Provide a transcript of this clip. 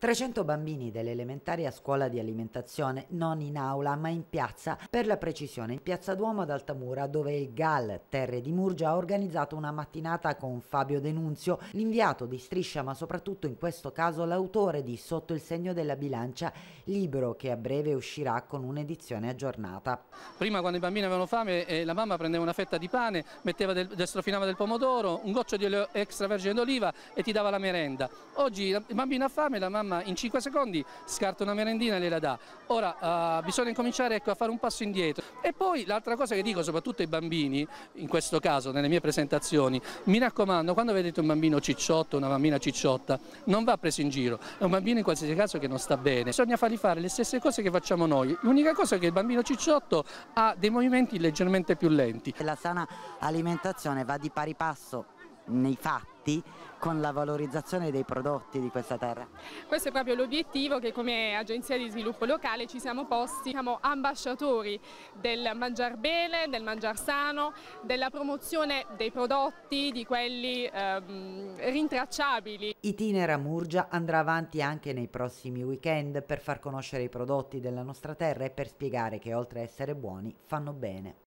300 bambini dell'elementare a scuola di alimentazione, non in aula ma in piazza, per la precisione in piazza Duomo ad Altamura, dove il GAL Terre di Murgia ha organizzato una mattinata con Fabio Denunzio, l'inviato di Striscia ma soprattutto in questo caso l'autore di Sotto il segno della bilancia, libro che a breve uscirà con un'edizione aggiornata. Prima quando i bambini avevano fame eh, la mamma prendeva una fetta di pane, metteva del, del strofinava del pomodoro, un goccio di olio extravergine d'oliva e ti dava la merenda. Oggi il bambino ha fame, la mamma mamma in 5 secondi scarta una merendina e gliela dà. Ora uh, bisogna incominciare ecco, a fare un passo indietro. E poi l'altra cosa che dico soprattutto ai bambini, in questo caso nelle mie presentazioni, mi raccomando quando vedete un bambino cicciotto, una bambina cicciotta, non va preso in giro, è un bambino in qualsiasi caso che non sta bene, bisogna fargli fare le stesse cose che facciamo noi, l'unica cosa è che il bambino cicciotto ha dei movimenti leggermente più lenti. La sana alimentazione va di pari passo nei fatti con la valorizzazione dei prodotti di questa terra. Questo è proprio l'obiettivo che come agenzia di sviluppo locale ci siamo posti, siamo ambasciatori del mangiar bene, del mangiar sano, della promozione dei prodotti, di quelli ehm, rintracciabili. Itinera Murgia andrà avanti anche nei prossimi weekend per far conoscere i prodotti della nostra terra e per spiegare che oltre a essere buoni fanno bene.